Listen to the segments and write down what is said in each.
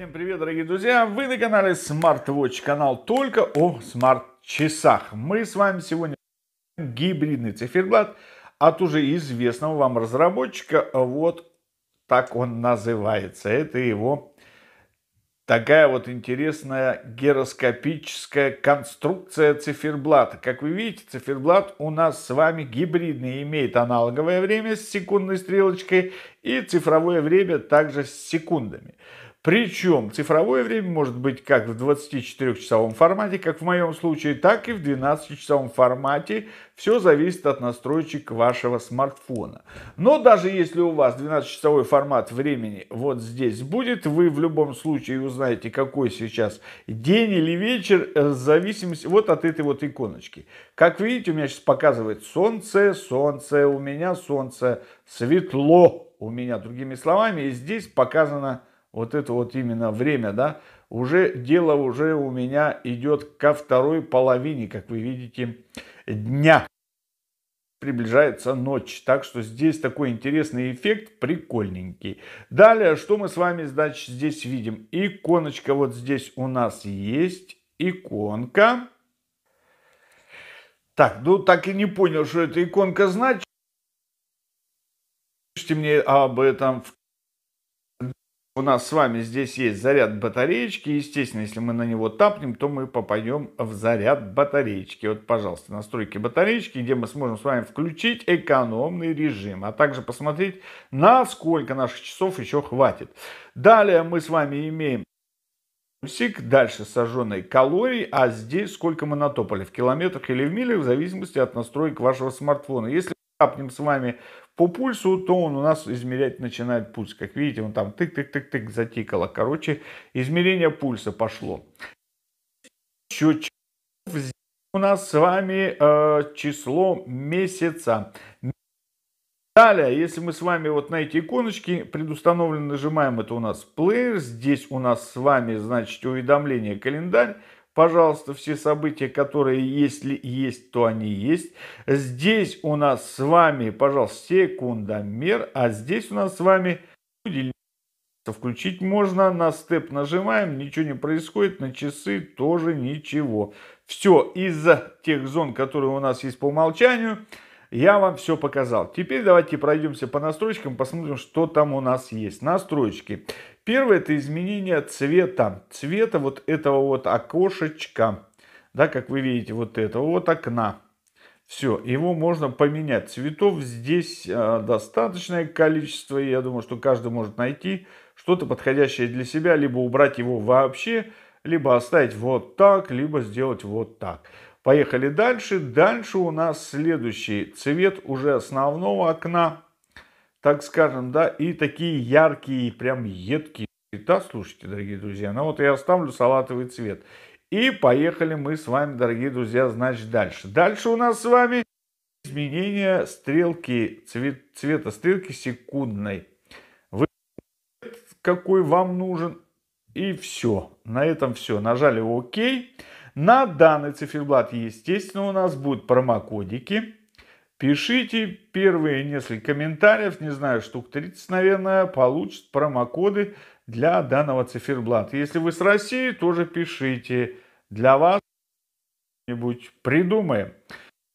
Всем привет, дорогие друзья! Вы на канале SmartWatch, канал только о смарт-часах. Мы с вами сегодня гибридный циферблат от уже известного вам разработчика. Вот так он называется. Это его такая вот интересная гироскопическая конструкция циферблата. Как вы видите, циферблат у нас с вами гибридный, имеет аналоговое время с секундной стрелочкой и цифровое время также с секундами. Причем цифровое время может быть как в 24-часовом формате, как в моем случае, так и в 12-часовом формате. Все зависит от настроечек вашего смартфона. Но даже если у вас 12-часовой формат времени вот здесь будет, вы в любом случае узнаете, какой сейчас день или вечер, э, в зависимости вот от этой вот иконочки. Как видите, у меня сейчас показывает солнце, солнце, у меня солнце, светло у меня. Другими словами, и здесь показано вот это вот именно время, да, уже дело уже у меня идет ко второй половине, как вы видите, дня. Приближается ночь, так что здесь такой интересный эффект, прикольненький. Далее, что мы с вами, значит, здесь видим? Иконочка вот здесь у нас есть, иконка. Так, ну так и не понял, что эта иконка значит. Пишите мне об этом в у нас с вами здесь есть заряд батареечки. Естественно, если мы на него тапнем, то мы попадем в заряд батареечки. Вот, пожалуйста, настройки батареечки, где мы сможем с вами включить экономный режим, а также посмотреть, насколько наших часов еще хватит. Далее мы с вами имеем Сик, дальше сожженной калории, а здесь сколько мы натопали, в километрах или в милях, в зависимости от настроек вашего смартфона. Если тапнем с вами по пульсу, то он у нас измерять начинает пульс. Как видите, он там тык-тык-тык-тык затикало. Короче, измерение пульса пошло. Счетчик у нас с вами э, число месяца. Далее, если мы с вами вот на эти иконочки предустановлены, нажимаем, это у нас плеер, здесь у нас с вами, значит, уведомление, календарь, Пожалуйста, все события, которые если есть, то они есть. Здесь у нас с вами, пожалуйста, секундомер, а здесь у нас с вами Включить можно, на степ нажимаем, ничего не происходит, на часы тоже ничего. Все, из-за тех зон, которые у нас есть по умолчанию, я вам все показал. Теперь давайте пройдемся по настройкам, посмотрим, что там у нас есть. Настройки. Первое это изменение цвета, цвета вот этого вот окошечка, да, как вы видите, вот этого вот окна. Все, его можно поменять. Цветов здесь э, достаточное количество, и я думаю, что каждый может найти что-то подходящее для себя, либо убрать его вообще, либо оставить вот так, либо сделать вот так. Поехали дальше. Дальше у нас следующий цвет уже основного окна так скажем, да, и такие яркие, прям едкие цвета, слушайте, дорогие друзья. Ну вот я оставлю салатовый цвет. И поехали мы с вами, дорогие друзья, значит, дальше. Дальше у нас с вами изменение стрелки, цвет, цвета стрелки секундной. Вы какой вам нужен. И все. На этом все. Нажали ОК. На данный циферблат, естественно, у нас будут промокодики Пишите первые несколько комментариев, не знаю, штук 30, наверное, получат промокоды для данного циферблата. Если вы с России, тоже пишите. Для вас что-нибудь придумаем.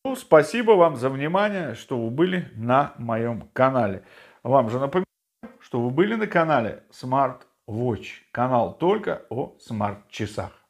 Ну, спасибо вам за внимание, что вы были на моем канале. Вам же напоминаю, что вы были на канале Smart Watch. Канал только о смарт-часах.